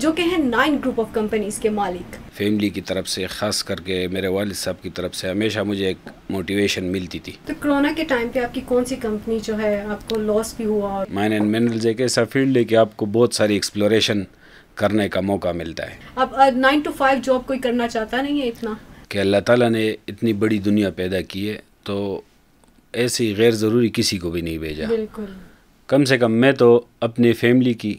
जो के हैं नाइन ग्रुप ऑफ कंपनीज के मालिक फैमिली की तरफ से खास करके मेरे वालिद साहब की तरफ से हमेशा मुझे एक मोटिवेशन मिलती थी तो कोरोना के टाइम पे आपकी कौन सी कंपनी जो है आपको लॉस भी हुआ और माइन एंड मिनरल्स एक ऐसा फील्ड है कि आपको बहुत सारी एक्सप्लोरेशन करने का मौका मिलता है अब नाइन टू फाइव जॉब कोई करना चाहता नहीं है इतना कि अल्लाह ताला ने इतनी बड़ी दुनिया पैदा की है तो ऐसी गैर ज़रूरी किसी को भी नहीं भेजा बिल्कुल कम से कम मैं तो अपनी फैमिली की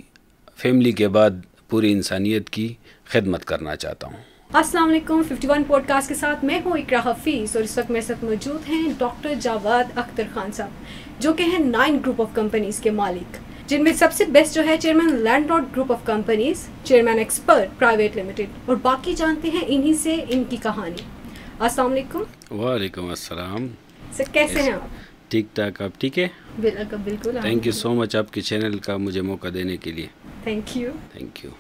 फैमिली के बाद पूरी इंसानियत की खिदमत करना चाहता हूँ अस्सलाम वालेकुम 51 पॉडकास्ट के साथ मैं हूँ इकरा हफीज़ और इस वक्त मेरे साथ मौजूद हैं डॉक्टर जावाद अख्तर खान साहब जो कि हैं नाइन ग्रुप ऑफ कंपनीज़ के मालिक जिनमें सबसे बेस्ट जो है chairman landlord group of companies chairman expert private limited और बाकी जानते हैं इन्हीं से इनकी कहानी अस्सलाम वालेकुम वालेकुम अस्सलाम सर कैसे हैं आप ठीक ठाक आप ठीक है बिल्कुल बिल्कुल थैंक यू सो मच आपके चैनल का मुझे मौका देने के लिए थैंक यू थैंक यू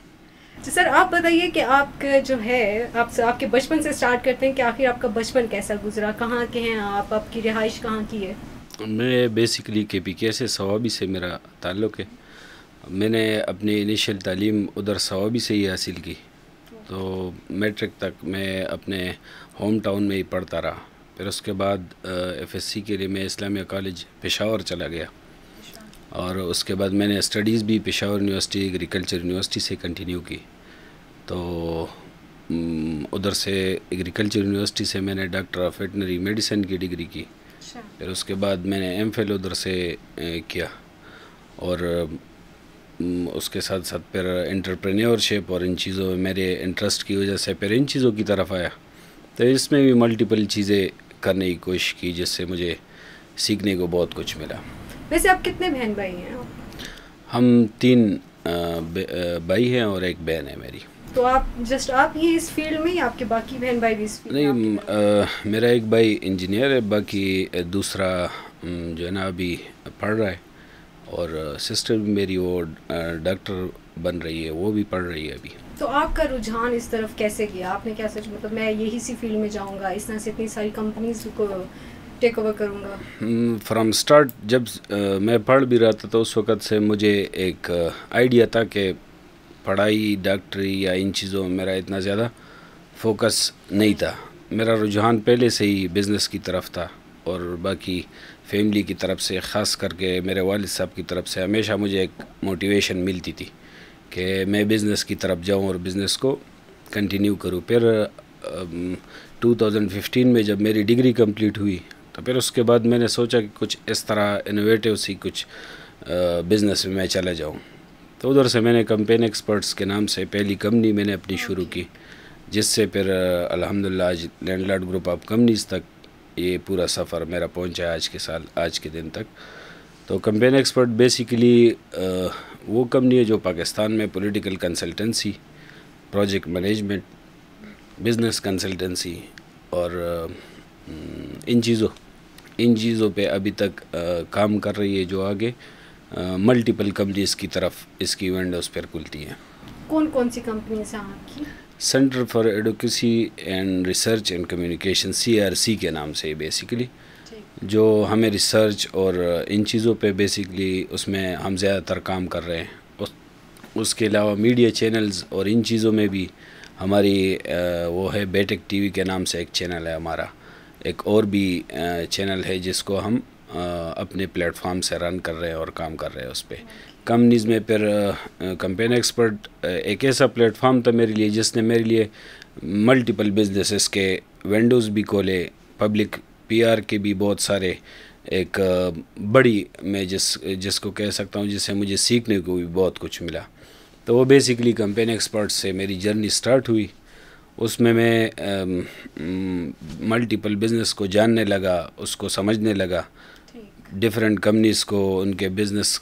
जी तो सर आप बताइए कि आपका जो है आप आपके बचपन से स्टार्ट करते हैं कि आखिर आपका बचपन कैसा गुजरा कहाँ के हैं आप आपकी रिहाइश कहाँ की है मैं बेसिकली के पी के से सवाबी से मेरा ताल्लुक़ है मैंने अपनी इनिशियल तालीम उधर सवाबी से ही हासिल की तो मैट्रिक तक मैं अपने होम टाउन में ही पढ़ता रहा फिर उसके बाद एफएससी के लिए मैं इस्लामिया कॉलेज पेशावर चला गया और उसके बाद मैंने स्टडीज़ भी पेशावर यूनिवर्सिटी एग्रीकल्चर यूनिवर्सिटी से कंटिन्यू की तो उधर से एग्रीकल्चर यूनिवर्सिटी से मैंने डॉक्टर ऑफ वेटनरी मेडिसिन की डिग्री की अच्छा। फिर उसके बाद मैंने एम उधर से किया और उसके साथ साथ फिर इंटरप्रेन्योरशिप और इन चीज़ों में मेरे इंटरेस्ट की वजह से फिर इन चीज़ों की तरफ आया तो इसमें भी मल्टीपल चीज़ें करने की कोशिश की जिससे मुझे सीखने को बहुत कुछ मिला वैसे आप कितने बहन भाई हैं हम तीन भाई हैं और एक बहन है मेरी तो आप जस्ट आप ही इस फील्ड में या आपके बाकी बहन भाई भी इस फील्ड नहीं आ, मेरा एक भाई इंजीनियर है बाकी दूसरा जो है ना अभी पढ़ रहा है और सिस्टर भी मेरी वो डॉक्टर बन रही है वो भी पढ़ रही है अभी तो आपका रुझान इस तरफ कैसे गया आपने क्या सोचा मतलब मैं यही सी फील्ड में जाऊंगा इस तरह से इतनी सारी कंपनीज को टेक ओवर करूँगा फ्रॉम hmm, स्टार्ट जब आ, uh, मैं पढ़ भी रहा था तो उस वक़्त से मुझे एक आइडिया uh, था कि पढ़ाई डॉक्टरी या इन चीज़ों में मेरा इतना ज़्यादा फोकस नहीं था मेरा रुझान पहले से ही बिज़नेस की तरफ था और बाकी फैमिली की तरफ से ख़ास करके मेरे वाल साहब की तरफ से हमेशा मुझे एक मोटिवेशन मिलती थी कि मैं बिज़नेस की तरफ जाऊं और बिज़नेस को कंटिन्यू करूं फिर 2015 um, में जब मेरी डिग्री कंप्लीट हुई तो फिर उसके बाद मैंने सोचा कि कुछ इस तरह इनोवेटिव सी कुछ बिज़नेस में मैं चला जाऊँ तो उधर से मैंने कंपेन एक्सपर्ट्स के नाम से पहली कंपनी मैंने अपनी शुरू की जिससे फिर अलहमदिल्ला आज लैंडलॉर्ड ग्रुप ऑफ कंपनीज तक ये पूरा सफ़र मेरा पहुंचा आज के साल आज के दिन तक तो कंपेन एक्सपर्ट बेसिकली वो कंपनी है जो पाकिस्तान में political consultancy project management business consultancy और इन चीज़ों इन चीज़ों पे अभी तक आ, काम कर रही है जो आगे मल्टीपल कंपनीज की तरफ इसकी विंडोज़ पर खुलती हैं कौन कौन सी कंपनीज हैं आपकी centre for advocacy and research and communication C के नाम से बेसिकली जो हमें रिसर्च और इन चीज़ों पे बेसिकली उसमें हम ज़्यादातर काम कर रहे हैं उस उसके अलावा मीडिया चैनल्स और इन चीज़ों में भी हमारी वो है बेटेक टीवी के नाम से एक चैनल है हमारा एक और भी चैनल है जिसको हम अपने प्लेटफॉर्म से रन कर रहे हैं और काम कर रहे हैं उस पर कंपनीज़ में फिर कंपेन एक्सपर्ट एक ऐसा प्लेटफॉर्म था मेरे लिए जिसने मेरे लिए मल्टीपल बिजनेसेस के विंडोज़ भी खोले पब्लिक पीआर के भी बहुत सारे एक बड़ी मैं जिस जिसको कह सकता हूँ जिससे मुझे सीखने को भी बहुत कुछ मिला तो वो बेसिकली कंपेन एक्सपर्ट से मेरी जर्नी स्टार्ट हुई उसमें मैं मल्टीपल बिज़नेस को जानने लगा उसको समझने लगा डिफरेंट कंपनीज़ को उनके बिज़नेस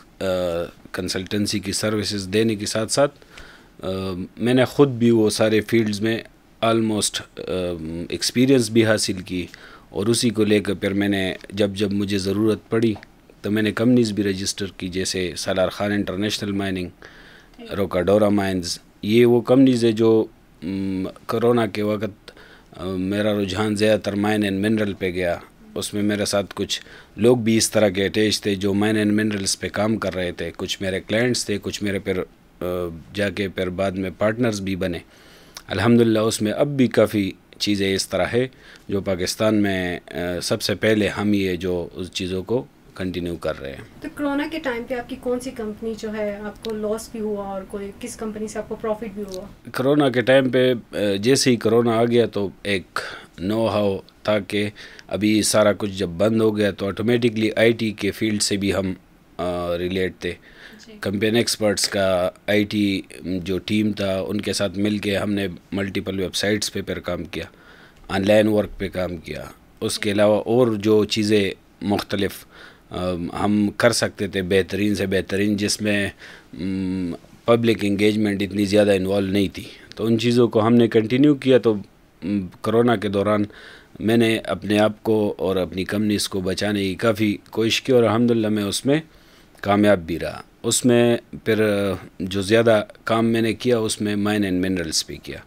कंसल्टेंसी की सर्विसेज देने के साथ साथ आ, मैंने ख़ुद भी वो सारे फील्ड्स में आलमोस्ट एक्सपीरियंस भी हासिल की और उसी को लेकर फिर मैंने जब जब मुझे ज़रूरत पड़ी तो मैंने कंपनीज भी रजिस्टर की जैसे सलार खान इंटरनेशनल माइनिंग रोकाडोरा माइंस ये वो कंपनीज है जो कोरोना के वक्त मेरा रुझान ज़्यादातर माइन एंड मिनरल पे गया उसमें मेरे साथ कुछ लोग भी इस तरह के अटैच थे जो माइन एंड मिनरल्स पे काम कर रहे थे कुछ मेरे क्लाइंट्स थे कुछ मेरे पर जाके फिर बाद में पार्टनर्स भी बने अल्हम्दुलिल्लाह उसमें अब भी काफ़ी चीज़ें इस तरह है जो पाकिस्तान में सबसे पहले हम ये जो उस चीज़ों को कंटिन्यू कर रहे हैं तो कोरोना के टाइम पे आपकी कौन सी कंपनी जो है आपको लॉस भी हुआ और कोई किस कंपनी से आपको प्रॉफिट भी हुआ कोरोना के टाइम पे जैसे ही कोरोना आ गया तो एक नो हाउ था कि अभी सारा कुछ जब बंद हो गया तो ऑटोमेटिकली आईटी के फील्ड से भी हम रिलेट थे कंपेन एक्सपर्ट्स का आईटी जो टीम था उनके साथ मिलके हमने मल्टीपल वेबसाइट्स पे पर काम किया ऑनलाइन वर्क पे काम किया उसके अलावा और जो चीज़ें मुख्तलफ़ हम कर सकते थे बेहतरीन से बेहतरीन जिसमें पब्लिक इंगेजमेंट इतनी ज़्यादा इन्वॉल्व नहीं थी तो उन चीज़ों को हमने कंटिन्यू किया तो कोरोना के दौरान मैंने अपने आप को और अपनी कंपनीज़ को बचाने की काफ़ी कोशिश की और अलहमदिल्ला मैं उसमें कामयाब भी रहा उसमें फिर जो ज़्यादा काम मैंने किया उसमें माइन एंड मिनरल्स भी किया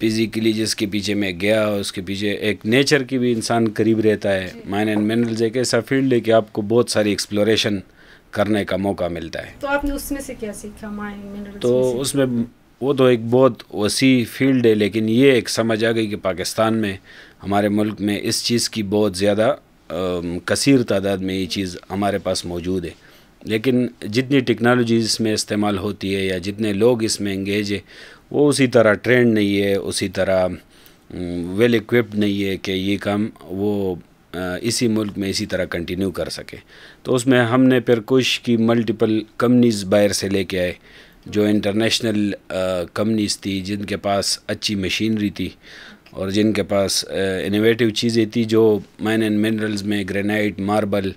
फिज़िकली जिसके पीछे मैं गया उसके पीछे एक नेचर की भी इंसान करीब रहता है माइन एंड मिनरल्स एक ऐसा फील्ड है कि आपको बहुत सारी एक्सप्लोरेशन करने का मौका मिलता है तो आपने उसमें से क्या सीखा माइन मिनरल्स तो उसमें वो तो एक बहुत वसी फील्ड है लेकिन ये एक समझ आ गई कि पाकिस्तान में हमारे मुल्क में इस चीज़ की बहुत ज़्यादा कसर तादाद में ये चीज़ हमारे पास मौजूद है लेकिन जितनी टेक्नोलॉजी इसमें इस्तेमाल होती है या जितने लोग इसमें इंगेज है वो उसी तरह ट्रेंड नहीं है उसी तरह वेल इक्विप्ड नहीं है कि ये काम वो इसी मुल्क में इसी तरह कंटिन्यू कर सके तो उसमें हमने फिर कुछ की मल्टीपल कंपनीज बाहर से लेके आए जो इंटरनेशनल कंपनीज थी जिनके पास अच्छी मशीनरी थी और जिनके पास इनोवेटिव चीज़ें थी जो माइन एंड मिनरल्स में ग्रेनाइट मार्बल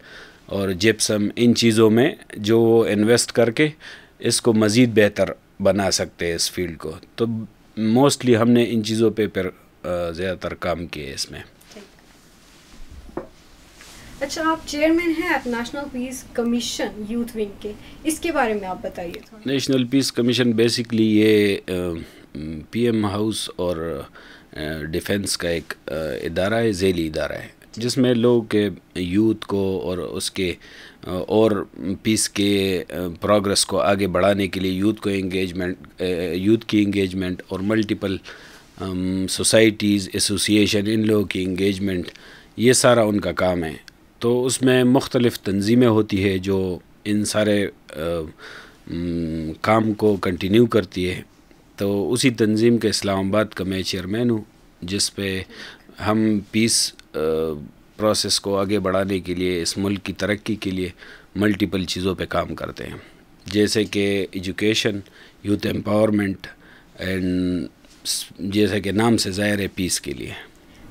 और जिप्सम इन चीज़ों में जो इन्वेस्ट करके इसको मज़ीद बेहतर बना सकते हैं इस फील्ड को तो मोस्टली हमने इन चीज़ों पे पर ज़्यादातर काम किए इसमें अच्छा आप चेयरमैन हैं आप national peace commission youth wing के इसके बारे में आप बताइए नेशनल पीस कमीशन बेसिकली ये पीएम हाउस और डिफेंस का एक इदारा है जेली इदारा है जिसमें लोग के यूथ को और उसके और पीस के प्रोग्रेस को आगे बढ़ाने के लिए यूथ को इंगेजमेंट यूथ की इंगेजमेंट और मल्टीपल सोसाइटीज़ एसोसिएशन इन लोगों की इंगेजमेंट ये सारा उनका काम है तो उसमें मुख्तलिफ़ तंजीमें होती है जो इन सारे आ, काम को कंटिन्यू करती है तो उसी तंजीम के इस्लामाबाद का मैं चेयरमैन हूँ जिस पे हम पीस आ, प्रोसेस को आगे बढ़ाने के लिए इस मुल्क की तरक्की के लिए मल्टीपल चीज़ों पे काम करते हैं जैसे कि एजुकेशन यूथ एम्पावरमेंट एंड जैसे कि नाम से ज़ाहिर है पीस के लिए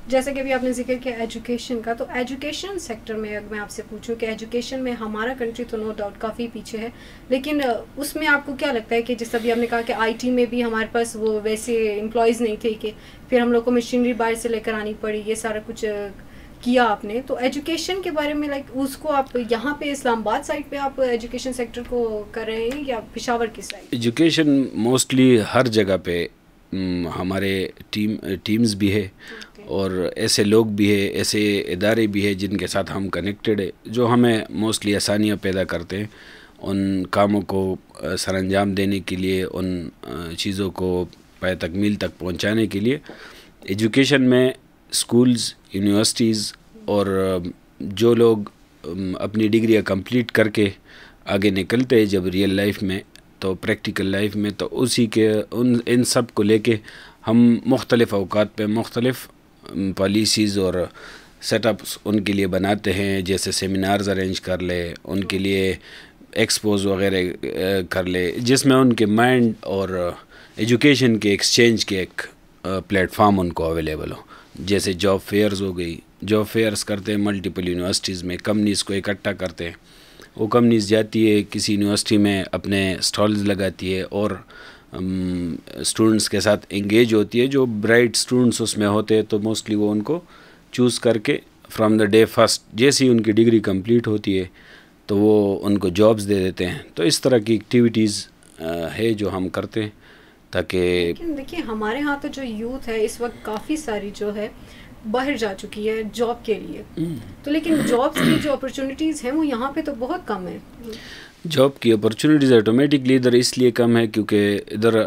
जैसे कि अभी आपने जिक्र किया एजुकेशन का तो एजुकेशन सेक्टर में अगर मैं आपसे पूछूं कि एजुकेशन में हमारा कंट्री तो नो डाउट काफ़ी पीछे है लेकिन उसमें आपको क्या लगता है कि जैसे अभी आपने कहा कि आईटी में भी हमारे पास वो वैसे एम्प्लॉयज़ नहीं थे कि फिर हम लोग को मशीनरी बाहर से लेकर आनी पड़ी ये सारा कुछ किया आपने तो एजुकेशन के बारे में लाइक उसको आप यहाँ पे इस्लामाबाद साइड पे आप एजुकेशन सेक्टर को कर रहे हैं या पिशावर की साइड एजुकेशन मोस्टली हर जगह पे हमारे टीम टीम्स भी है okay. और ऐसे लोग भी है ऐसे इदारे भी है जिनके साथ हम कनेक्टेड है जो हमें मोस्टली आसानियाँ पैदा करते हैं उन कामों को अंजाम देने के लिए उन चीज़ों को पाए तकमील तक पहुँचाने के लिए एजुकेशन में स्कूल्स यूनिवर्सिटीज़ और um, जो लोग um, अपनी डिग्रियाँ कंप्लीट करके आगे निकलते हैं जब रियल लाइफ में तो प्रैक्टिकल लाइफ में तो उसी के उन इन सब को लेके हम मुख्तलिफ़ अवकात पे मुख्तलिफ़ पॉलिसीज़ um, और सेटअप्स उनके लिए बनाते हैं जैसे सेमिनार्स अरेंज कर ले उनके लिए एक्सपोज वगैरह uh, कर ले जिसमें उनके माइंड और एजुकेशन uh, के एक्सचेंज के एक प्लेटफार्म uh, उनको अवेलेबल हो जैसे जॉब फेयर्स हो गई जॉब फेयर्स करते हैं मल्टीपल यूनिवर्सिटीज़ में कंपनीज़ को इकट्ठा करते हैं वो कंपनीज जाती है किसी यूनिवर्सिटी में अपने स्टॉल्स लगाती है और स्टूडेंट्स के साथ इंगेज होती है जो ब्राइट स्टूडेंट्स उसमें होते हैं तो मोस्टली वो उनको चूज़ करके फ्रॉम द डे फर्स्ट जैसे ही उनकी डिग्री कंप्लीट होती है तो वो उनको जॉब्स दे देते हैं तो इस तरह की एक्टिविटीज़ है जो हम करते हैं ताकि देखिए हमारे यहाँ तो जो यूथ है इस वक्त काफ़ी सारी जो है बाहर जा चुकी है जॉब के लिए हम्म। तो लेकिन जॉब की जो अपॉर्चुनिटीज़ हैं वो यहाँ पे तो बहुत कम है जॉब की अपॉर्चुनिटीज़ ऑटोमेटिकली इधर इसलिए कम है क्योंकि इधर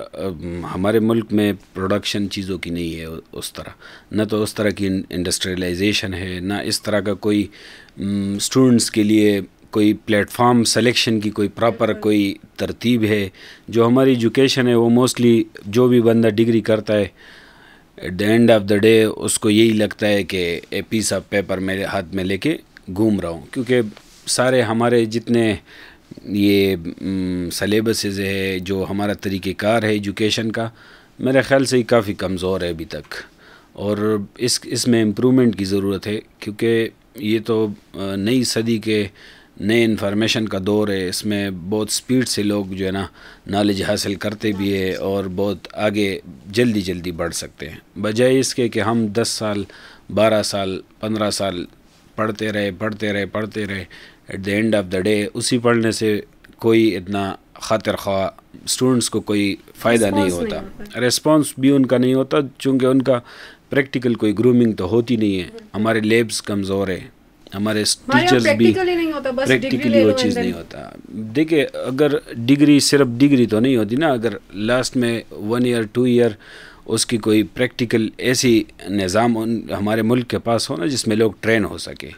हमारे मुल्क में प्रोडक्शन चीज़ों की नहीं है उस तरह ना तो उस तरह की इंडस्ट्रियलाइजेशन है ना इस तरह का कोई स्टूडेंट्स हम्म, के लिए कोई प्लेटफार्म सिलेक्शन की कोई प्रॉपर कोई तरतीब है जो हमारी एजुकेशन है वो मोस्टली जो भी बंदा डिग्री करता है at the end of the day उसको यही लगता है कि ए पीस ऑफ पेपर मेरे हाथ में लेके घूम रहा हूँ क्योंकि सारे हमारे जितने ये सलेबसेज है जो हमारा तरीक़ेकार है एजुकेशन का मेरे ख्याल से ही काफ़ी कमज़ोर है अभी तक और इस इसमें इम्प्रूवमेंट की ज़रूरत है क्योंकि ये तो नई सदी के नए इन्फॉर्मेशन का दौर है इसमें बहुत स्पीड से लोग जो है ना नॉलेज हासिल करते भी है और बहुत आगे जल्दी जल्दी बढ़ सकते हैं बजाय इसके कि हम 10 साल 12 साल 15 साल पढ़ते रहे पढ़ते रहे पढ़ते रहे at the end of the day उसी पढ़ने से कोई इतना खातर ख्वा स्टूडेंट्स को कोई फ़ायदा नहीं होता रिस्पॉन्स भी उनका नहीं होता चूँकि उनका प्रैक्टिकल कोई ग्रूमिंग तो होती नहीं है हमारे लेब्स कमज़ोर है हमारे टीचर्स भी प्रैक्टिकली वो चीज़ नहीं होता देखिए अगर डिग्री सिर्फ डिग्री तो नहीं होती ना अगर लास्ट में वन ईयर टू ईयर उसकी कोई प्रैक्टिकल ऐसी निज़ाम हमारे मुल्क के पास हो ना जिसमें लोग ट्रेन हो सके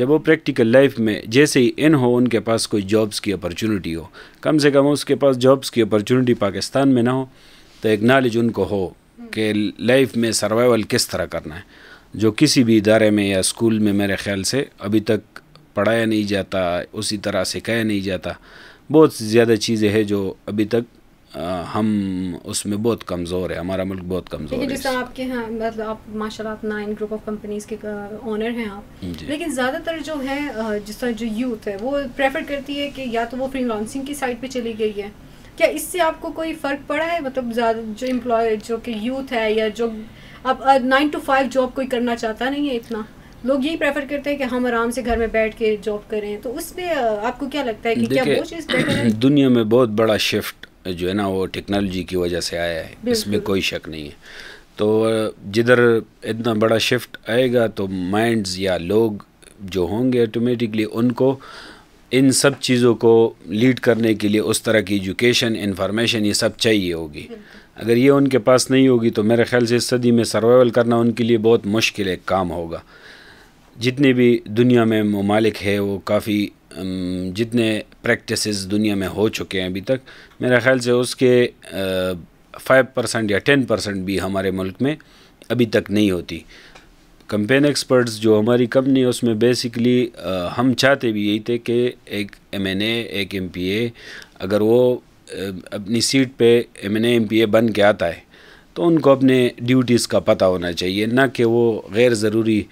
जब वो प्रैक्टिकल लाइफ में जैसे ही इन हो उनके पास कोई जॉब्स की अपॉर्चुनिटी हो कम से कम उसके पास जॉब्स की अपॉर्चुनिटी पाकिस्तान में ना हो तो एक नॉलेज उनको हो hmm. कि लाइफ में सर्वाइवल किस तरह करना है जो किसी भी इदारे में या स्कूल में मेरे ख्याल से अभी तक पढ़ाया नहीं जाता उसी तरह सिखाया नहीं जाता बहुत ज़्यादा चीज़ें हैं जो अभी तक आ, हम उसमें बहुत कमज़ोर है हमारा मुल्क बहुत कमज़ोर है जैसे आपके हैं मतलब आप माशा नाइन ग्रुप ऑफ कंपनीज के ऑनर हैं आप लेकिन ज़्यादातर जो है जिस तरह जो यूथ है वो प्रेफर करती है कि या तो वो लॉन्सिंग की साइड पर चली गई है क्या इससे आपको कोई फ़र्क पड़ा है मतलब ज़्यादा जो एम्प्लॉय जो कि यूथ है या जो अब नाइन टू फाइव जॉब कोई करना चाहता नहीं है इतना लोग यही प्रेफर करते हैं कि हम आराम से घर में बैठ के जॉब करें तो उस पर आपको क्या लगता है कि क्या वो चीज़ दुनिया में बहुत बड़ा शिफ्ट जो है ना वो टेक्नोलॉजी की वजह से आया है इसमें कोई शक नहीं है तो जिधर इतना बड़ा शिफ्ट आएगा तो माइंड्स या लोग जो होंगे ऑटोमेटिकली उनको इन सब चीज़ों को लीड करने के लिए उस तरह की एजुकेशन इंफॉर्मेशन ये सब चाहिए होगी अगर ये उनके पास नहीं होगी तो मेरे ख्याल से इस सदी में सर्वाइवल करना उनके लिए बहुत मुश्किल एक काम होगा जितने भी दुनिया में ममालिक है वो काफ़ी जितने प्रैक्टिसेस दुनिया में हो चुके हैं अभी तक मेरे ख्याल से उसके फाइव परसेंट या टेन परसेंट भी हमारे मुल्क में अभी तक नहीं होती कंपेन एक्सपर्ट्स जो हमारी कंपनी है उसमें बेसिकली हम चाहते भी यही थे कि एक एम एन ए एक एम पी ए अगर वो अपनी सीट पे M N M P A बन के आता है तो उनको अपने ड्यूटीज़ का पता होना चाहिए ना कि वो गैर ज़रूरी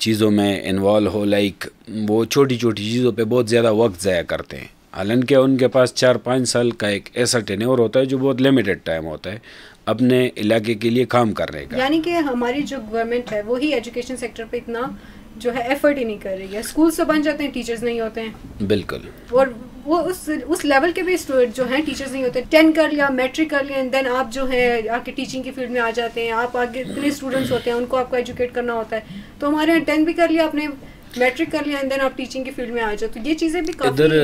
चीज़ों में इन्वॉल्व हो लाइक वो छोटी छोटी चीज़ों पे बहुत ज़्यादा वक्त ज़ाया करते हैं हालांकि उनके पास चार पाँच साल का एक ऐसा टेनोर होता है जो बहुत लिमिटेड टाइम होता है अपने इलाके के लिए काम करने का यानी कि हमारी जो गवर्नमेंट है वही एजुकेशन सेक्टर पर इतना जो है एफर्ट ही नहीं कर रही है स्कूल तो बन जाते हैं टीचर्स नहीं होते हैं बिल्कुल और वो उस उस लेवल के भी स्टूडेंट जो हैं टीचर्स नहीं होते टेन कर लिया मैट्रिक कर लिया एंड देन आप जो है आके टीचिंग की फील्ड में आ जाते हैं आप आगे इतने स्टूडेंट्स होते हैं उनको आपको एजुकेट करना होता है तो हमारे यहाँ टेन भी कर लिया आपने मैट्रिक कर लिया एंड देन आप टीचिंग की फील्ड में आ जाओ तो ये चीज़ें भी इधर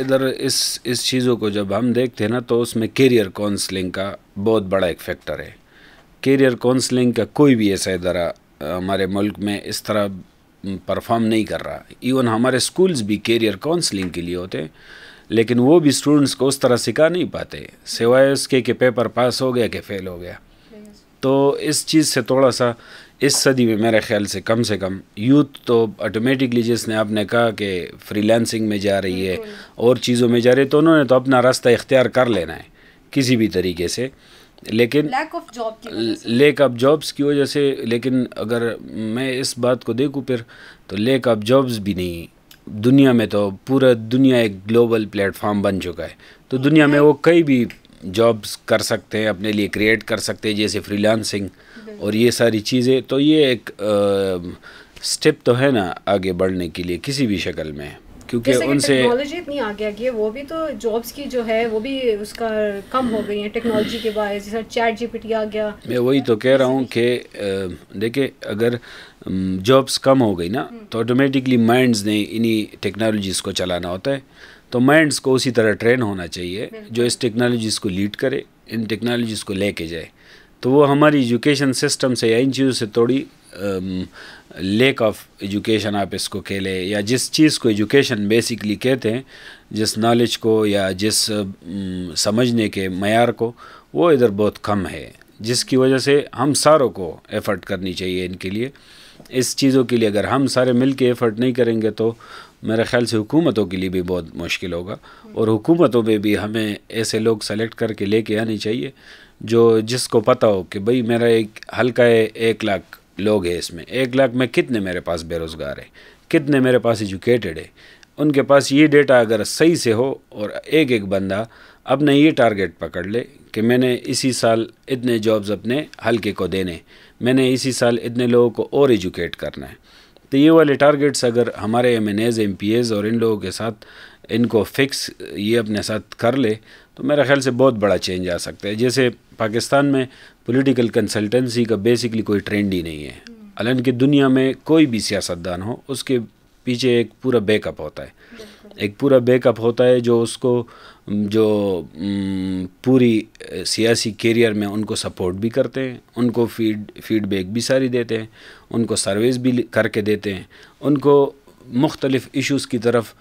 इधर इस इस चीज़ों को जब हम देखते हैं ना तो उसमें करियर काउंसलिंग का बहुत बड़ा एक फैक्टर है करियर काउंसलिंग का कोई भी ऐसा इधर हमारे मुल्क में इस तरह परफॉर्म नहीं कर रहा इवन हमारे स्कूल्स भी कैरियर काउंसलिंग के लिए होते हैं लेकिन वो भी स्टूडेंट्स को उस तरह सिखा नहीं पाते सिवाय उसके कि पेपर पास हो गया कि फेल हो गया तो इस चीज़ से थोड़ा सा इस सदी में मेरे ख्याल से कम से कम यूथ तो ऑटोमेटिकली जिसने आपने कहा कि फ्रीलांसिंग में जा रही है और चीज़ों में जा रही है तो उन्होंने तो अपना रास्ता इख्तियार कर लेना है किसी भी तरीके से लेकिन लेक ऑफ जॉब्स की वजह से लेकिन अगर मैं इस बात को देखूँ फिर तो लेक ऑफ जॉब्स भी नहीं दुनिया में तो पूरा दुनिया एक ग्लोबल प्लेटफॉर्म बन चुका है तो हाँ। दुनिया में वो कई भी जॉब्स कर सकते हैं अपने लिए क्रिएट कर सकते हैं जैसे फ्रीलांसिंग और ये सारी चीज़ें तो ये एक आ, स्टेप तो है ना आगे बढ़ने के लिए किसी भी शक्ल में क्योंकि उनसे टेक्नोलॉजी इतनी आगे आ गई है वो भी तो जॉब्स की जो है वो भी उसका कम हो गई है टेक्नोलॉजी के बाद जैसे चैट जीपीटी आ गया मैं वही तो कह रहा हूँ कि देखिए अगर जॉब्स कम हो गई ना हम्म। तो ऑटोमेटिकली माइंड्स ने इन्हीं टेक्नोलॉजीज़ को चलाना होता है तो माइंड्स को उसी तरह ट्रेन होना चाहिए जो इस टेक्नोलॉजीज़ को लीड करे इन टेक्नोलॉजीज़ को लेके जाए तो वो हमारी एजुकेशन सिस्टम से या इन चीज़ों से थोड़ी लेक ऑफ एजुकेशन आप इसको कह लें या जिस चीज़ को एजुकेशन बेसिकली कहते हैं जिस नॉलेज को या जिस समझने के मैार को वो इधर बहुत कम है जिसकी वजह से हम सारों को एफ़र्ट करनी चाहिए इनके लिए इस चीज़ों के लिए अगर हम सारे मिल के एफ़र्ट नहीं करेंगे तो मेरे ख़्याल से हुकूमतों के लिए भी बहुत मुश्किल होगा और हुकूमतों में भी हमें ऐसे लोग सेलेक्ट करके लेके आने चाहिए जो जिसको पता हो कि भाई मेरा एक हल्का है एक लाख लोग हैं इसमें एक लाख में कितने मेरे पास बेरोज़गार है कितने मेरे पास एजुकेटेड है उनके पास ये डेटा अगर सही से हो और एक एक बंदा अपने ये टारगेट पकड़ ले कि मैंने इसी साल इतने जॉब्स अपने हल्के को देने मैंने इसी साल इतने लोगों को और एजुकेट करना है तो ये वाले टारगेट्स अगर हमारे MNAs MPAs और इन लोगों के साथ इनको फिक्स ये अपने साथ कर ले तो मेरे ख्याल से बहुत बड़ा चेंज आ सकता है जैसे पाकिस्तान में पॉलिटिकल कंसल्टेंसी का बेसिकली कोई ट्रेंड ही नहीं है hmm. हालांकि दुनिया में कोई भी सियासतदान हो उसके पीछे एक पूरा बैकअप होता है एक पूरा बैकअप होता है जो उसको जो पूरी सियासी कैरियर में उनको सपोर्ट भी करते हैं उनको फीड फीडबैक भी सारी देते हैं उनको सर्विस भी करके देते हैं उनको मुख्तलिफ़ इश्यूज़ की तरफ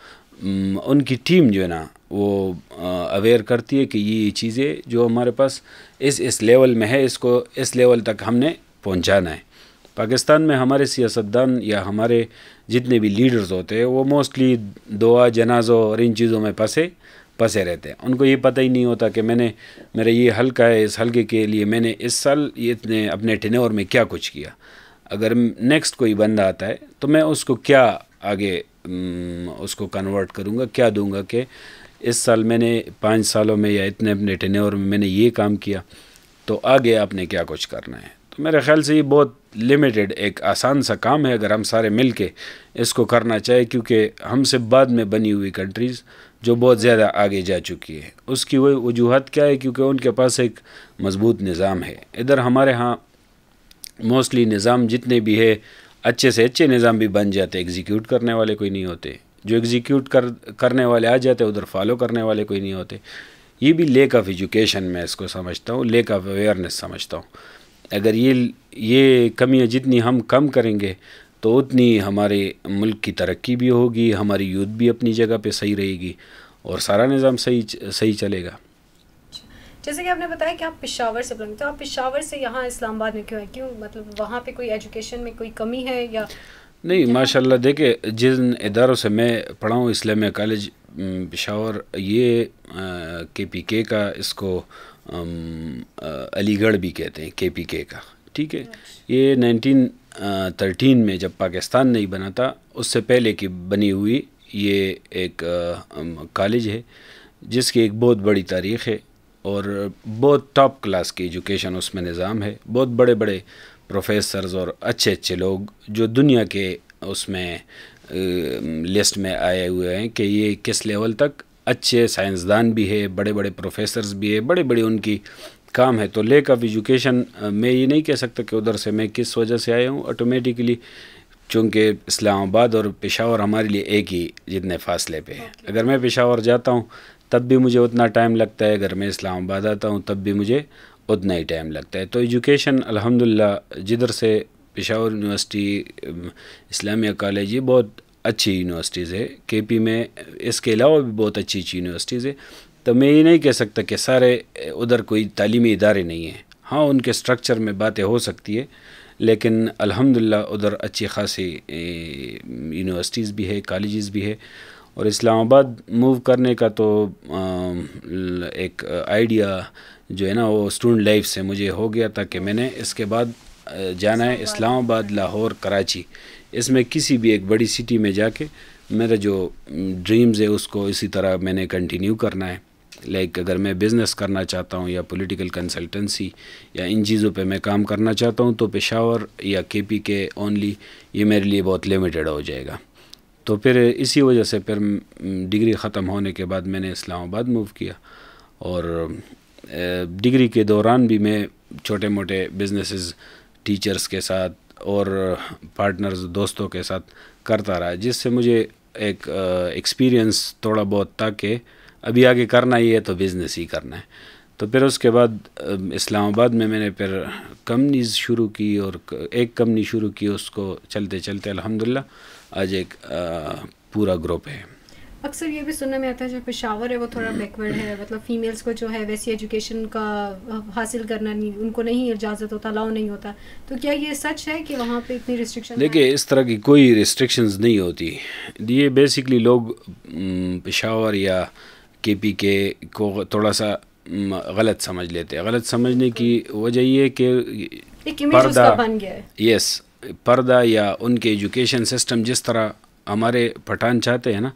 उनकी टीम जो है ना वो अवेयर करती है कि ये चीज़ें जो हमारे पास इस इस लेवल में है इसको इस लेवल तक हमने पहुंचाना है पाकिस्तान में हमारे सियासतदान या हमारे जितने भी लीडर्स होते हैं वो मोस्टली दुआ जनाजों और इन चीज़ों में फंसे फंसे रहते हैं उनको ये पता ही नहीं होता कि मैंने मेरा ये हल्का है इस हल्के के लिए मैंने इस साल इतने अपने टेनोर में क्या कुछ किया अगर नेक्स्ट कोई बंदा आता है तो मैं उसको क्या आगे उसको कन्वर्ट करूँगा क्या दूँगा कि इस साल मैंने पाँच सालों में या इतने अपने टेन्योर में मैंने ये काम किया तो आगे आपने क्या कुछ करना है तो मेरे ख्याल से ये बहुत लिमिटेड एक आसान सा काम है अगर हम सारे मिल के इसको करना चाहे क्योंकि हमसे बाद में बनी हुई कंट्रीज़ जो बहुत ज़्यादा आगे जा चुकी है उसकी वही वजूहत क्या है क्योंकि उनके पास एक मज़बूत निज़ाम है इधर हमारे यहाँ मोस्टली निज़ाम जितने भी है अच्छे से अच्छे निज़ाम भी बन जाते एग्जीक्यूट करने वाले कोई नहीं होते जो एग्जीक्यूट कर करने वाले आ जाते उधर फॉलो करने वाले कोई नहीं होते ये भी लेक ऑफ एजुकेशन मैं इसको समझता हूँ लेक ऑफ अवेयरनेस समझता हूँ अगर ये ये कमियाँ जितनी हम कम करेंगे तो उतनी हमारे मुल्क की तरक्की भी होगी हमारी यूथ भी अपनी जगह पे सही रहेगी और सारा निज़ाम सही सही चलेगा जैसे कि आपने बताया कि आप पिशावर से बिलोंग तो आप पिशावर से यहाँ इस्लामाबाद में क्यों है क्यों मतलब वहाँ पे कोई एजुकेशन में कोई कमी है या नहीं माशाल्लाह देखे जिन इदारों से मैं पढ़ा हूँ इस्लामिया कॉलेज पिशावर ये के पी के का इसको अलीगढ़ भी कहते हैं के पी के का ठीक है अच्छा। ये नाइनटीन थर्टीन में जब पाकिस्तान नहीं बना था उससे पहले की बनी हुई ये एक कॉलेज है जिसकी एक बहुत बड़ी तारीख़ है और बहुत टॉप क्लास की एजुकेशन उसमें निज़ाम है बहुत बड़े बड़े प्रोफेसर्स और अच्छे अच्छे लोग जो दुनिया के उसमें लिस्ट में आए हुए हैं कि ये किस लेवल तक अच्छे साइंसदान भी है बड़े बड़े प्रोफेसर्स भी है बड़े बड़े उनकी काम है तो लेक ऑफ एजुकेशन मैं ये नहीं कह सकता कि उधर से मैं किस वजह से आया हूँ ऑटोमेटिकली चूँकि इस्लामाबाद और पेशावर हमारे लिए एक ही जितने फासले पे है अगर मैं पेशावर जाता हूँ तब भी मुझे उतना टाइम लगता है अगर मैं इस्लामाबाद आता हूँ तब भी मुझे उतना ही टाइम लगता है तो एजुकेशन अल्हम्दुलिल्लाह जिधर से पेशावर यूनिवर्सिटी इस्लामिया कॉलेज ये बहुत अच्छी यूनिवर्सिटीज़ है के पी में इसके अलावा भी बहुत अच्छी अच्छी यूनिवर्सिटीज़ है तो मैं ये नहीं कह सकता कि सारे उधर कोई तालीमी इदारे नहीं हैं हाँ उनके स्ट्रक्चर में बातें हो सकती है लेकिन अलहमदिल्ला उधर अच्छी खासी यूनिवर्सिटीज़ भी है कॉलेज़ भी है और इस्लामाबाद मूव करने का तो एक आइडिया जो है ना वो स्टूडेंट लाइफ से मुझे हो गया था कि मैंने इसके बाद जाना है इस्लामाबाद लाहौर कराची इसमें किसी भी एक बड़ी सिटी में जाके मेरा जो ड्रीम्स है उसको इसी तरह मैंने कंटिन्यू करना है लाइक like, अगर मैं बिज़नेस करना चाहता हूँ या पॉलिटिकल कंसल्टेंसी या इन चीज़ों पे मैं काम करना चाहता हूँ तो पेशावर या केपी के ओनली ये मेरे लिए बहुत लिमिटेड हो जाएगा तो फिर इसी वजह से फिर डिग्री ख़त्म होने के बाद मैंने इस्लामाबाद मूव किया और डिग्री के दौरान भी मैं छोटे मोटे बिजनेसेस टीचर्स के साथ और पार्टनर्स दोस्तों के साथ करता रहा जिससे मुझे एक एक्सपीरियंस थोड़ा बहुत था कि अभी आगे करना ही है तो बिज़नेस ही करना है तो फिर उसके बाद इस्लामाबाद में मैंने फिर कंपनीज़ शुरू की और एक कंपनी शुरू की उसको चलते चलते अलहमदिल्ला आज एक पूरा ग्रुप है अक्सर ये भी सुनने में आता है जो पेशावर है वो थोड़ा बैकवर्ड है मतलब फीमेल्स को जो है वैसी एजुकेशन का हासिल करना नहीं उनको नहीं इजाज़त होता अलाउ नहीं होता तो क्या ये सच है कि वहाँ पे इतनी रिस्ट्रिक्शन देखिए इस तरह की कोई रिस्ट्रिक्शंस नहीं होती ये बेसिकली लोग पेशावर या के पी के को थोड़ा सा गलत समझ लेते हैं गलत समझने की वजह ये कि पर्दा बन गया है यस पर्दा या उनके एजुकेशन सिस्टम जिस तरह हमारे पठान चाहते हैं ना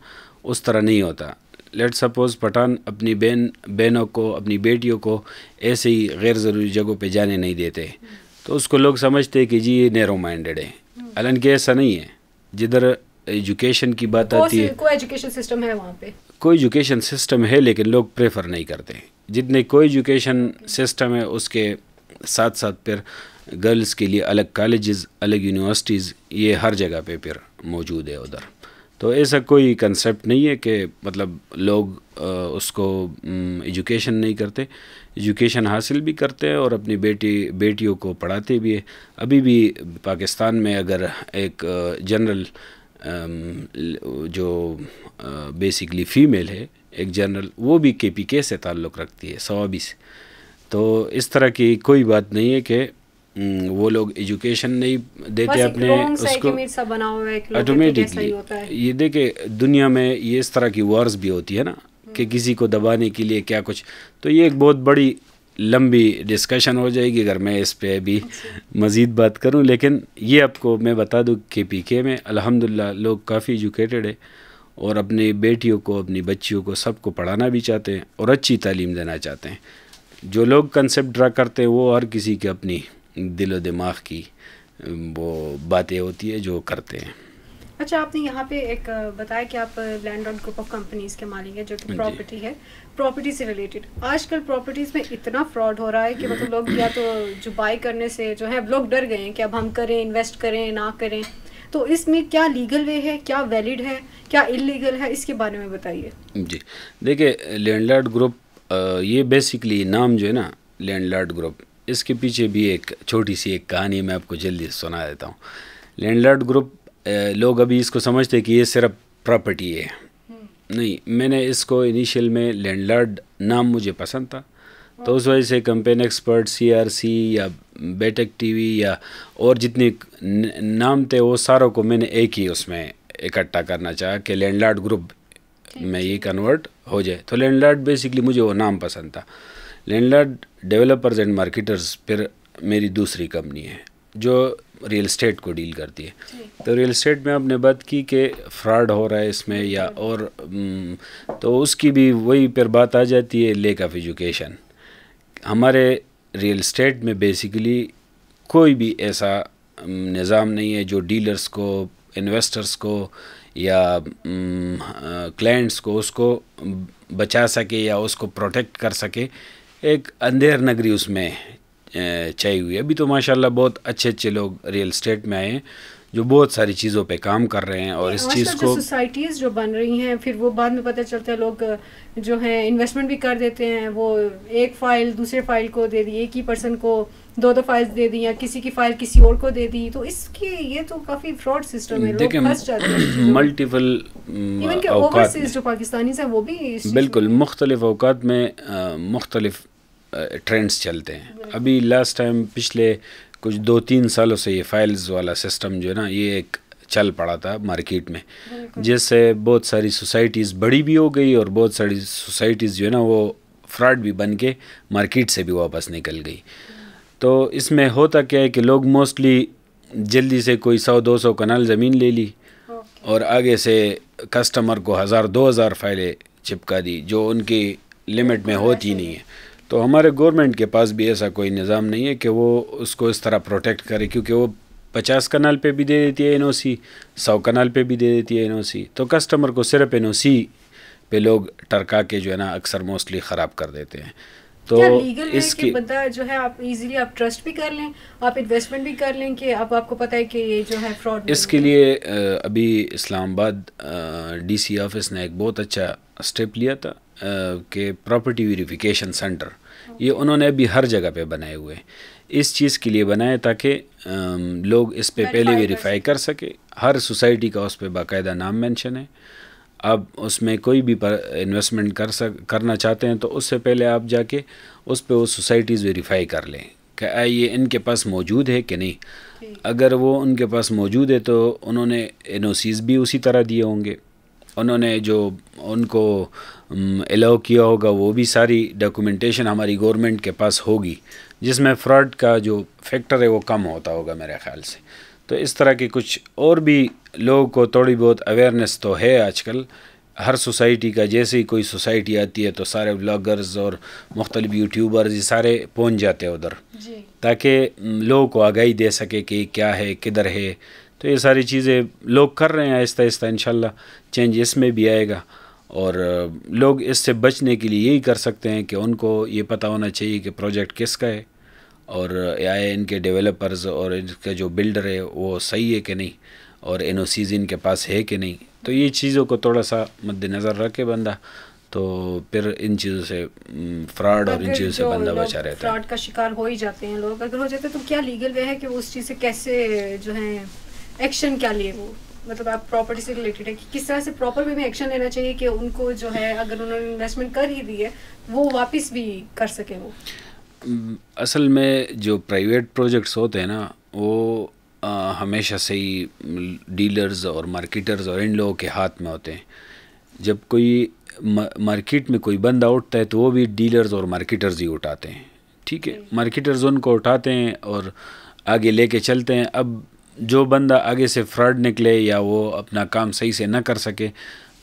उस तरह नहीं होता लेट सपोज़ पठान अपनी बहन बहनों को अपनी बेटियों को ऐसे ही गैर ज़रूरी जगहों पे जाने नहीं देते तो उसको लोग समझते हैं कि जी ये नैरो माइंडेड है हालांकि हम्म। ऐसा नहीं है जिधर एजुकेशन की बात आती है कोई एजुकेशन सिस्टम है वहाँ पे कोई एजुकेशन सिस्टम है लेकिन लोग प्रेफर नहीं करते जितने कोई एजुकेशन सिस्टम है उसके साथ साथ फिर गर्ल्स के लिए अलग कॉलेजेस अलग यूनिवर्सिटीज़ ये हर जगह पे फिर मौजूद है उधर तो ऐसा कोई कंसेप्ट नहीं है कि मतलब लोग उसको एजुकेशन नहीं करते एजुकेशन हासिल भी करते हैं और अपनी बेटी बेटियों को पढ़ाते भी है अभी भी पाकिस्तान में अगर एक जनरल जो बेसिकली फ़ीमेल है एक जनरल वो भी के पी के से ताल्लुक़ रखती है सवाबी से तो इस तरह की कोई बात नहीं है कि हम्म, वो लोग एजुकेशन नहीं देते अपने उसको ऑटोमेटिकली तो ये देखे दुनिया में ये इस तरह की वार्स भी होती है ना कि हम्म। किसी को दबाने के लिए क्या कुछ तो ये एक बहुत बड़ी लंबी डिस्कशन हो जाएगी अगर मैं इस पर अभी अच्छा। मज़ीद बात करूं लेकिन ये आपको मैं बता दूं के पी के में अल्हम्दुलिल्लाह लोग काफ़ी एजुकेटेड है और अपने बेटियों को अपनी बच्चियों को सबको पढ़ाना भी चाहते हैं और अच्छी तालीम देना चाहते हैं जो लोग कंसेप्ट ड्रा करते हैं वो हर किसी की अपनी दिलो दिमाग की वो बातें होती है जो करते हैं अच्छा आपने यहाँ पे एक बताया कि आप land on group of companies के मालिक है जो कि प्रॉपर्टी है प्रॉपर्टी से रिलेटेड आजकल प्रॉपर्टीज में इतना फ्रॉड हो रहा है कि मतलब लोग या तो जो बाय करने से जो है लोग डर गए हैं कि अब हम करें इन्वेस्ट करें ना करें तो इसमें क्या लीगल वे है क्या वैलिड है क्या इलीगल है इसके बारे में बताइए जी देखिए लैंड ग्रुप ये बेसिकली नाम जो है ना लैंड ग्रुप इसके पीछे भी एक छोटी सी एक कहानी मैं आपको जल्दी सुना देता हूँ लैंडलॉर्ड ग्रुप लोग अभी इसको समझते कि ये सिर्फ प्रॉपर्टी है हम्म। नहीं मैंने इसको इनिशियल में लैंडलॉर्ड नाम मुझे पसंद था तो उस वजह से कंपेन एक्सपर्ट सीआरसी या बेटेक टीवी या और जितने नाम थे वो सारों को मैंने एक ही उसमें इकट्ठा करना चाहा कि लैंडलॉर्ड ग्रुप में ये कन्वर्ट हो जाए तो लैंडलॉर्ड बेसिकली मुझे वो नाम पसंद था लैंडलॉर्ड डेवलपर्स एंड मार्केटर्स फिर मेरी दूसरी कंपनी है जो रियल स्टेट को डील करती है तो रियल स्टेट में आपने बात की कि फ्रॉड हो रहा है इसमें या और तो उसकी भी वही पर बात आ जाती है लेक ऑफ एजुकेशन हमारे रियल स्टेट में बेसिकली कोई भी ऐसा निज़ाम नहीं है जो डीलर्स को इन्वेस्टर्स को या क्लाइंट्स को उसको बचा सके या उसको प्रोटेक्ट कर सके एक अंधेर नगरी उसमें छाई हुई है अभी तो माशाल्लाह बहुत अच्छे अच्छे लोग रियल स्टेट में आए हैं जो बहुत सारी चीज़ों पे काम कर रहे हैं और इस चीज़ को सोसाइटीज़ जो बन रही हैं फिर वो बाद में पता चलता है लोग जो हैं इन्वेस्टमेंट भी कर देते हैं वो एक फ़ाइल दूसरे फाइल को दे दी एक ही पर्सन को दो दो फाइल्स दे दी या किसी की फाइल किसी और को दे दी तो इसकी ये तो काफ़ी फ्रॉड सिस्टम है देखिए मल्टीपल जो पाकिस्तानी हैं वो भी बिल्कुल मुख्तलिफ अवकात में मुख्तलिफ ट्रेंड्स चलते हैं अभी लास्ट टाइम पिछले कुछ दो तीन सालों से ये फाइल्स वाला सिस्टम जो है ना ये एक चल पड़ा था मार्केट में जिससे बहुत सारी सोसाइटीज़ बड़ी भी हो गई और बहुत सारी सोसाइटीज़ जो है ना वो फ्रॉड भी बन के मार्केट से भी वापस निकल गई तो इसमें होता क्या है कि लोग मोस्टली जल्दी से कोई सौ दो सौ कनाल ज़मीन ले ली और आगे से कस्टमर को हज़ार दो हज़ार फाइलें चिपका दी जो उनकी लिमिट में होती नहीं है तो हमारे गवर्नमेंट के पास भी ऐसा कोई निज़ाम नहीं है कि वो उसको इस तरह प्रोटेक्ट करे क्योंकि वो पचास कनाल पे भी दे देती है एन ओ सी सौ कनाल पे भी दे देती है एन ओ सी तो कस्टमर को सिर्फ एन ओ सी पे लोग टरका के जो है ना अक्सर मोस्टली ख़राब कर देते हैं तो इसकी बंदा जो है आप इजीली आप ट्रस्ट भी कर लें आप इन्वेस्टमेंट भी कर लें कि अब आपको पता है कि ये जो है फ्रॉड इसके लिए अभी इस्लामाबाद डीसी ऑफिस ने एक बहुत अच्छा स्टेप लिया था के प्रॉपर्टी वेरिफिकेशन सेंटर ये उन्होंने अभी हर जगह पे बनाए हुए हैं इस चीज़ के लिए बनाए ताकि लोग इस पे पहले वेरीफाई कर सके हर सोसाइटी का उस पर बाकायदा नाम मेंशन है आप उसमें कोई भी इन्वेस्टमेंट कर सक करना चाहते हैं तो उससे पहले आप जाके उस पर वो सोसाइटीज़ वेरीफाई कर लें कि ये इनके पास मौजूद है कि नहीं अगर वो उनके पास मौजूद है तो उन्होंने एन भी उसी तरह दिए होंगे उन्होंने जो उनको एलाउ किया होगा वो भी सारी डॉक्यूमेंटेशन हमारी गवर्नमेंट के पास होगी जिसमें फ्रॉड का जो फैक्टर है वो कम होता होगा मेरे ख्याल से तो इस तरह के कुछ और भी लोगों को थोड़ी बहुत अवेयरनेस तो है आजकल हर सोसाइटी का जैसे ही कोई सोसाइटी आती है तो सारे ब्लॉगर्स और मुख्तलिफ यूट्यूबर्स ये सारे पहुंच जाते हैं उधर ताकि लोगों को आगाही दे सके कि क्या है किधर है तो ये सारी चीज़ें लोग कर रहे हैं आहिस्ता आहिस्ता इन चेंज इसमें भी आएगा और लोग इससे बचने के लिए यही कर सकते हैं कि उनको ये पता होना चाहिए कि प्रोजेक्ट किसका है और आए इनके डेवलपर्स और इनका जो बिल्डर है वो सही है कि नहीं और एन ओ इनके पास है कि नहीं तो ये चीज़ों को थोड़ा सा मद्देनज़र रखे बंदा तो फिर इन चीज़ों से फ्रॉड और इन चीज़ों से बंदा बचा रहता है फ्रॉड का शिकार हो ही जाते हैं लोग अगर हो जाते तो क्या लीगल वे है कि उस चीज़ से कैसे जो है एक्शन क्या लिए वो मतलब आप प्रॉपर्टी से रिलेटेड है कि किस तरह से प्रॉपर वे में एक्शन लेना चाहिए कि उनको जो है अगर उन्होंने इन्वेस्टमेंट कर ही दी है वो वापस भी कर सके वो असल में जो प्राइवेट प्रोजेक्ट्स होते हैं ना वो आ, हमेशा से ही डीलर्स और मार्केटर्स और इन लोगों के हाथ में होते हैं जब कोई मार्केट में कोई बंदा उठता है तो वो भी डीलर्स और मार्केटर्स ही उठाते हैं ठीक है मार्केटर्स उनको उठाते हैं और आगे लेके चलते हैं अब जो बंदा आगे से फ्रॉड निकले या वो अपना काम सही से ना कर सके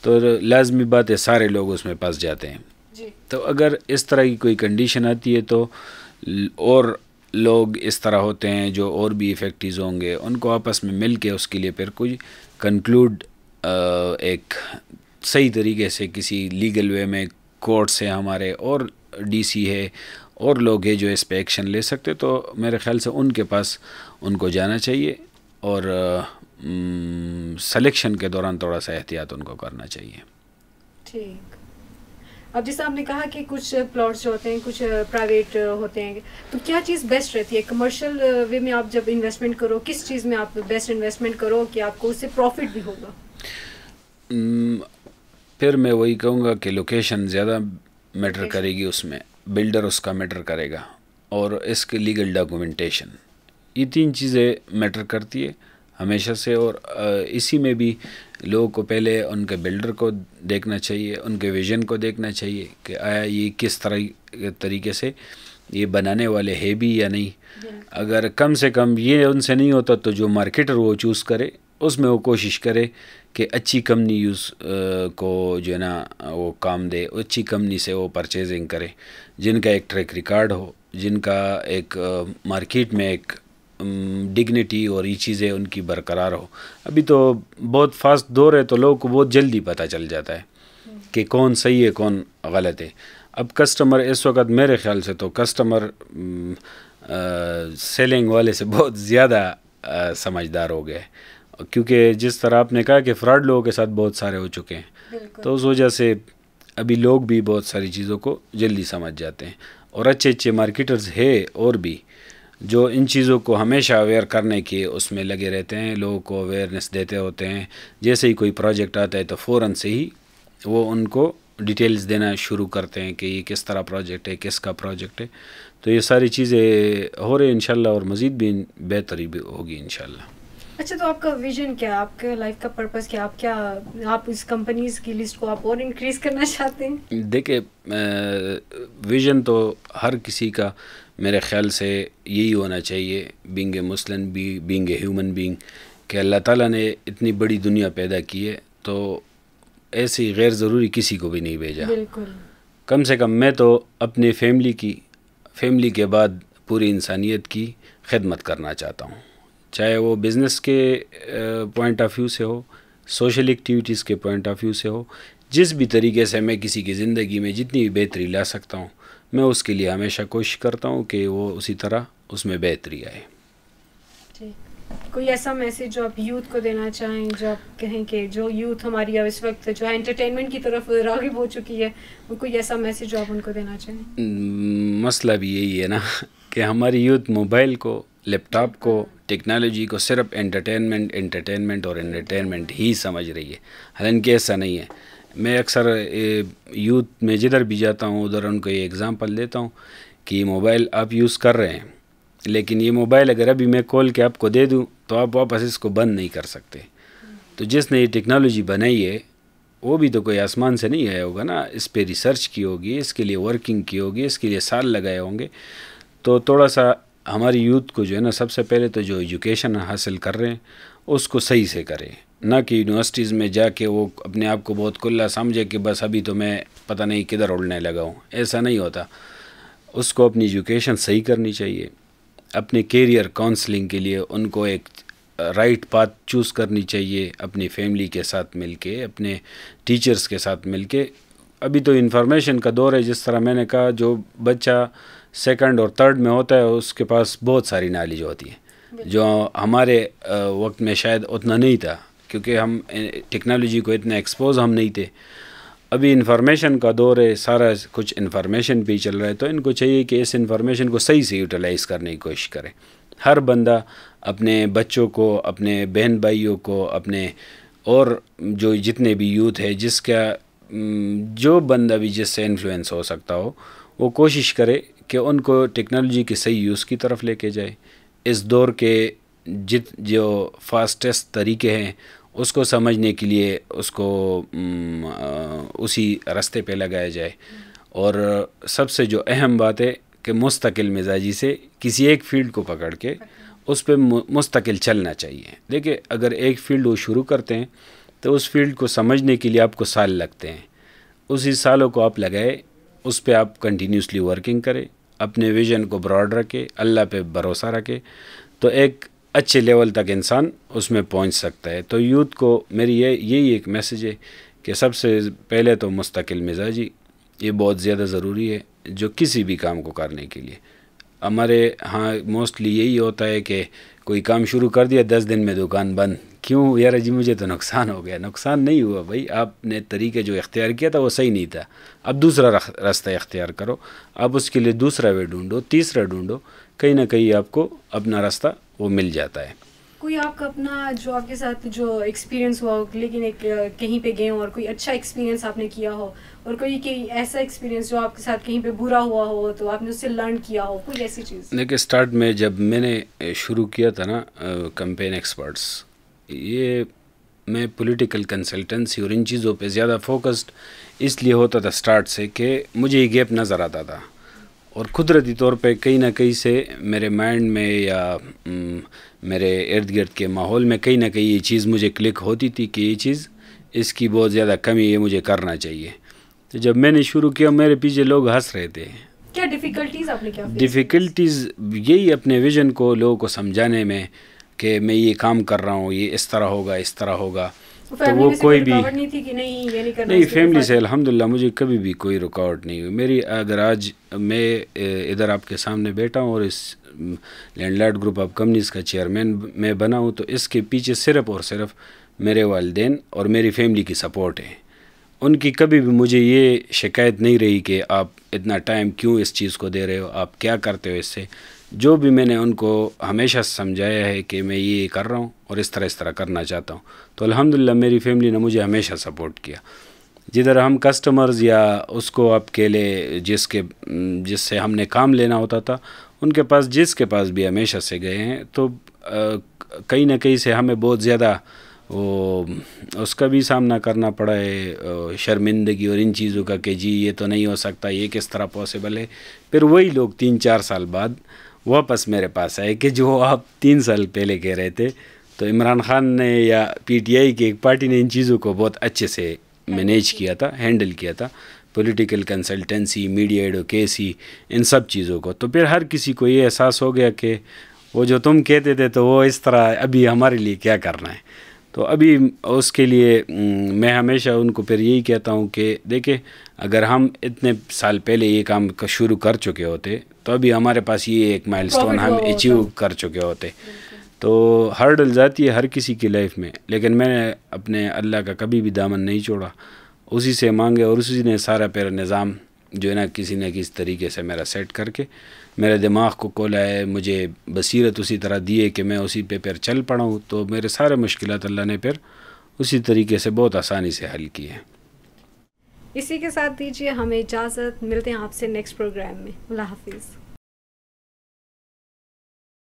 तो लाजमी बात है सारे लोग उसमें पास जाते हैं जी। तो अगर इस तरह की कोई कंडीशन आती है तो और लोग इस तरह होते हैं जो और भी इफेक्टिव होंगे उनको आपस में मिल के उसके लिए फिर कुछ कंक्लूड एक सही तरीके से किसी लीगल वे में कोर्ट से हमारे और डीसी है और लोग है जो इस पर एक्शन ले सकते तो मेरे ख्याल से उनके पास उनको जाना चाहिए और सिलेक्शन के दौरान थोड़ा सा एहतियात उनको करना चाहिए ठीक अब जैसे आपने कहा कि कुछ प्लॉट्स जो होते हैं कुछ प्राइवेट होते हैं तो क्या चीज़ बेस्ट रहती है कमर्शियल वे में आप जब इन्वेस्टमेंट करो किस चीज़ में आप बेस्ट इन्वेस्टमेंट करो कि आपको उससे प्रॉफिट भी होगा फिर मैं वही कहूँगा कि लोकेशन ज़्यादा मैटर करेगी उसमें बिल्डर उसका मैटर करेगा और इसके लीगल डॉक्यूमेंटेशन ये तीन चीज़ें मैटर करती है हमेशा से और इसी में भी लोगों को पहले उनके बिल्डर को देखना चाहिए उनके विजन को देखना चाहिए कि आया ये किस तरह तरीके से ये बनाने वाले है भी या नहीं अगर कम से कम ये उनसे नहीं होता तो जो मार्केटर वो चूज़ करे उसमें वो कोशिश करे कि अच्छी कंपनी यूज़ को जो है ना वो काम दे अच्छी कंपनी से वो परचेजिंग करे जिनका एक ट्रैक रिकॉर्ड हो जिनका एक मार्केट में एक डिग्निटी और ये चीज़ें उनकी बरकरार हो अभी तो बहुत फास्ट दौर है तो लोगों को बहुत जल्दी पता चल जाता है कि कौन सही है कौन गलत है अब कस्टमर इस वक्त मेरे ख्याल से तो कस्टमर सेलिंग वाले से बहुत ज़्यादा समझदार हो गए क्योंकि जिस तरह आपने कहा कि फ्रॉड लोगों के साथ बहुत सारे हो चुके हैं तो उस वजह से अभी लोग भी बहुत सारी चीज़ों को जल्दी समझ जाते हैं और अच्छे अच्छे मार्केटर्स है और भी जो इन चीज़ों को हमेशा अवेयर करने के उसमें लगे रहते हैं लोगों को अवेयरनेस देते होते हैं जैसे ही कोई प्रोजेक्ट आता है तो फ़ौर से ही वो उनको डिटेल्स देना शुरू करते हैं कि ये किस तरह प्रोजेक्ट है किसका प्रोजेक्ट है तो ये सारी चीज़ें हो रही इन और मज़ीद भी बेहतरी भी होगी इनशाला अच्छा तो आपका विजन क्या है आपके लाइफ का पर्पस क्या आप क्या आप इस कंपनीज की लिस्ट को आप और इंक्रीज करना चाहते हैं देखिए विजन तो हर किसी का मेरे ख्याल से यही होना चाहिए being a Muslim be being a human being कि अल्लाह ताला ने इतनी बड़ी दुनिया पैदा की है तो ऐसी गैर ज़रूरी किसी को भी नहीं भेजा कम से कम मैं तो अपनी फैमिली की फैमिली के बाद पूरी इंसानियत की खिदमत करना चाहता हूँ चाहे वो बिज़नेस के पॉइंट ऑफ व्यू से हो सोशल एक्टिविटीज़ के पॉइंट ऑफ व्यू से हो जिस भी तरीके से मैं किसी की ज़िंदगी में जितनी भी बेहतरी ला सकता हूँ मैं उसके लिए हमेशा कोशिश करता हूँ कि वो उसी तरह उसमें बेहतरी आए कोई ऐसा मैसेज जो आप यूथ को देना चाहें जो आप कहें कि जो यूथ हमारी अब इस वक्त जो एंटरटेनमेंट की तरफ रागिब हो चुकी है वो कोई ऐसा मैसेज जो आप उनको देना चाहें मसला भी यही है ना कि हमारी यूथ मोबाइल को लैपटॉप को टेक्नोलॉजी को सिर्फ एंटरटेनमेंट एंटरटेनमेंट और एंटरटेनमेंट ही समझ रही है हालांकि ऐसा नहीं है मैं अक्सर यूथ में जिधर भी जाता हूँ उधर उनको ये एग्ज़ाम्पल देता हूँ कि मोबाइल आप यूज़ कर रहे हैं लेकिन ये मोबाइल अगर अभी मैं कॉल के आपको दे दूँ तो आप वापस इसको बंद नहीं कर सकते तो जिसने ये टेक्नोलॉजी बनाई है वो भी तो कोई आसमान से नहीं आया होगा ना इस पर रिसर्च की होगी इसके लिए वर्किंग की होगी इसके लिए साल लगाए होंगे तो थोड़ा सा हमारी यूथ को जो है ना सबसे पहले तो जो एजुकेशन हासिल कर रहे हैं उसको सही से करें ना कि यूनिवर्सिटीज़ में जाके वो अपने आप को बहुत खुला समझे कि बस अभी तो मैं पता नहीं किधर उड़ने लगा हूँ ऐसा नहीं होता उसको अपनी एजुकेशन सही करनी चाहिए अपने कैरियर काउंसलिंग के लिए उनको एक राइट पाथ चूज़ करनी चाहिए अपनी फैमिली के साथ मिलके अपने टीचर्स के साथ मिल अभी तो इन्फॉर्मेशन का दौर है जिस तरह मैंने कहा जो बच्चा सेकंड और थर्ड में होता है उसके पास बहुत सारी नॉलेज होती है जो हमारे वक्त में शायद उतना नहीं था क्योंकि हम टेक्नोलॉजी को इतने एक्सपोज हम नहीं थे अभी इन्फॉर्मेशन का दौर है सारा कुछ इन्फॉर्मेशन भी चल रहा है तो इनको चाहिए कि इस इन्फॉर्मेशन को सही से यूटिलाइज़ करने की कोशिश करें हर बंदा अपने बच्चों को अपने बहन भाइयों को अपने और जो जितने भी यूथ है जिसका जो बंदा भी जिससे इन्फ्लुएंस हो सकता हो वो कोशिश करे कि उनको टेक्नोलॉजी के सही यूज़ की तरफ लेके जाए इस दौर के जित जो फास्टेस्ट तरीके हैं उसको समझने के लिए उसको उसी रास्ते पे लगाया जाए और सबसे जो अहम बात है कि मुस्तकिल मिजाजी से किसी एक फील्ड को पकड़ के उस पर मुस्तकिल चलना चाहिए देखिए अगर एक फील्ड वो शुरू करते हैं तो उस फील्ड को समझने के लिए आपको साल लगते हैं उसी सालों को आप लगाए उस पर आप कंटिन्यूसली वर्किंग करें अपने विजन को ब्रॉड रखे अल्लाह पे भरोसा रखे तो एक अच्छे लेवल तक इंसान उसमें पहुंच सकता है तो यूथ को मेरी ये यही एक मैसेज है कि सबसे पहले तो मुस्तकिल मिजाजी ये बहुत ज़्यादा ज़रूरी है जो किसी भी काम को करने के लिए हमारे यहाँ मोस्टली यही होता है कि कोई काम शुरू कर दिया दस दिन में दुकान बंद क्यों यार जी मुझे तो नुकसान हो गया नुकसान नहीं हुआ भाई आपने तरीके जो इख्तियार किया था वो सही नहीं था अब दूसरा रास्ता इख्तियार करो अब उसके लिए दूसरा वे ढूंढो तीसरा ढूंढो कहीं ना कहीं आपको अपना रास्ता वो मिल जाता है कोई आपका अपना जो आपके साथ जो एक्सपीरियंस हुआ हो लेकिन एक कहीं पे गए और कोई अच्छा एक्सपीरियंस आपने किया हो और कोई कि ऐसा एक्सपीरियंस जो आपके साथ कहीं पे बुरा हुआ हो तो आपने उससे लर्न किया हो कोई ऐसी चीज़ देखिए स्टार्ट में जब मैंने शुरू किया था ना कंपेन एक्सपर्ट्स ये मैं पॉलिटिकल कंसल्टेंसी और इन चीज़ों पे ज़्यादा फोकस्ड इसलिए होता था स्टार्ट से कि मुझे ये गैप नज़र आता था और कुदरती तौर पे कहीं ना कहीं से मेरे माइंड में या मेरे इर्द गिर्द के माहौल में कहीं ना कहीं ये चीज़ मुझे क्लिक होती थी कि ये चीज़ इसकी बहुत ज़्यादा कमी ये मुझे करना चाहिए तो जब मैंने शुरू किया मेरे पीछे लोग हंस रहे थे क्या डिफ़िकल्टीज़ आपने क्या डिफ़िकल्टीज़ यही अपने विज़न को लोगों को समझाने में कि मैं ये काम कर रहा हूँ ये इस तरह होगा इस तरह होगा तो वो कोई भी नहीं थी कि नहीं ये नहीं करना नहीं फैमिली से अल्हम्दुलिल्लाह मुझे कभी भी कोई रुकावट नहीं हुई मेरी अगर आज मैं इधर आपके सामने बैठा हूँ और इस लैंडलॉर्ड ग्रुप ऑफ कंपनीज़ का चेयरमैन मैं बना हूँ तो इसके पीछे सिर्फ और सिर्फ मेरे वालदे और मेरी फैमिली की सपोर्ट है उनकी कभी भी मुझे ये शिकायत नहीं रही कि आप इतना टाइम क्यों इस चीज़ को दे रहे हो आप क्या करते हो इससे जो भी मैंने उनको हमेशा समझाया है कि मैं ये कर रहा हूँ और इस तरह इस तरह करना चाहता हूँ तो अल्हम्दुलिल्लाह मेरी फैमिली ने मुझे हमेशा सपोर्ट किया जिधर हम कस्टमर्स या उसको आपके लिए जिसके जिससे हमने काम लेना होता था उनके पास जिसके पास भी हमेशा से गए हैं तो कहीं ना कहीं से हमें बहुत ज़्यादा वो उसका भी सामना करना पड़ा है शर्मिंदगी और इन चीज़ों का कि जी ये तो नहीं हो सकता ये किस तरह पॉसिबल है फिर वही लोग तीन चार साल बाद वापस मेरे पास आए कि जो आप तीन साल पहले कह रहे थे तो इमरान खान ने या पीटीआई की एक पार्टी ने इन चीज़ों को बहुत अच्छे से मैनेज किया था हैंडल किया था पॉलिटिकल कंसल्टेंसी मीडिया एडवोकेसी इन सब चीज़ों को तो फिर हर किसी को ये एहसास हो गया कि वो जो तुम कहते थे तो वो इस तरह अभी हमारे लिए क्या करना है तो अभी उसके लिए मैं हमेशा उनको फिर यही कहता हूँ कि देखे अगर हम इतने साल पहले ये काम शुरू कर चुके होते तो अभी हमारे पास ये एक माइल हम अचीव कर चुके होते तो हर डल जाती है हर किसी की लाइफ में लेकिन मैंने अपने अल्लाह का कभी भी दामन नहीं छोड़ा उसी से मांगे और उसी ने सारा मेरा निज़ाम जो है ना किसी न किसी तरीके से मेरा सेट करके मेरे दिमाग को कोला है मुझे बसीरत उसी तरह दिए कि मैं उसी पे पर चल पड़ा हूँ तो मेरे सारे मुश्किल अल्लाह ने फिर उसी तरीके से बहुत आसानी से हल की है इसी के साथ दीजिए हमें इजाज़त मिलते हैं आपसे नेक्स्ट प्रोग्राम में अल्लाह हाफिज़